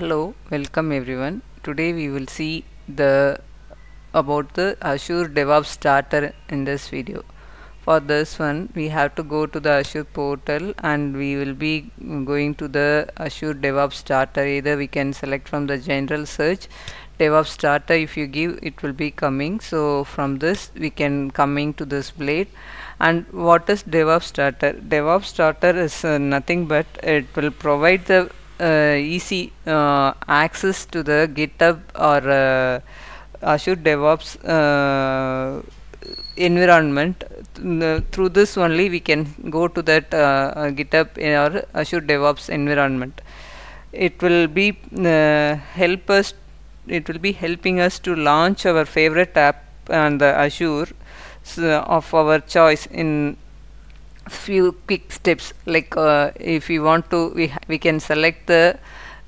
hello welcome everyone today we will see the about the Azure DevOps starter in this video for this one we have to go to the Azure portal and we will be going to the Azure DevOps starter either we can select from the general search DevOps starter if you give it will be coming so from this we can coming to this blade and what is DevOps starter DevOps starter is uh, nothing but it will provide the uh, easy uh, access to the GitHub or uh, Azure DevOps environment through this only we can go to that uh, github or azure devops environment it will be uh, help us it will be helping us to launch our favorite app and the azure of our choice in few quick steps like uh, if we want to we, we can select the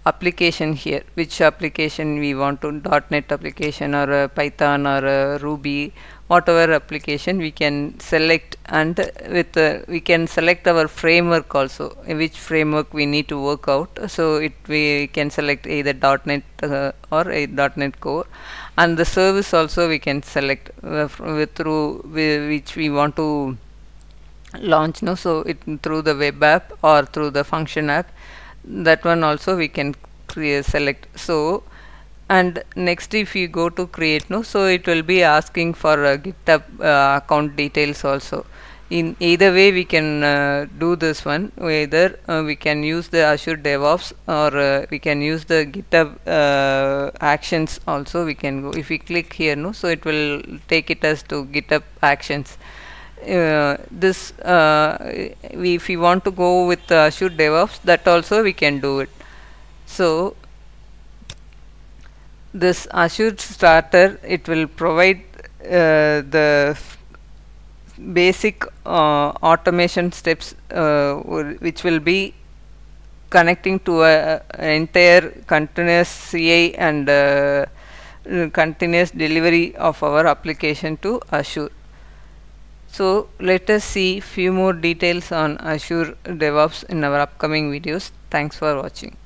application here which application we want to .NET application or uh, Python or uh, Ruby whatever application we can select and with uh, we can select our framework also which framework we need to work out so it we can select either .NET uh, or a .NET Core and the service also we can select uh, through which we want to launch no so it through the web app or through the function app that one also we can create select so and next if you go to create no so it will be asking for uh, github uh, account details also in either way we can uh, do this one either uh, we can use the azure devops or uh, we can use the github uh, actions also we can go if we click here no so it will take it as to github actions uh, this uh, if we want to go with uh, DevOps that also we can do it so this Azure starter it will provide uh, the basic uh, automation steps uh, which will be connecting to an entire continuous CI and uh, continuous delivery of our application to Azure. So let us see few more details on Azure DevOps in our upcoming videos. Thanks for watching.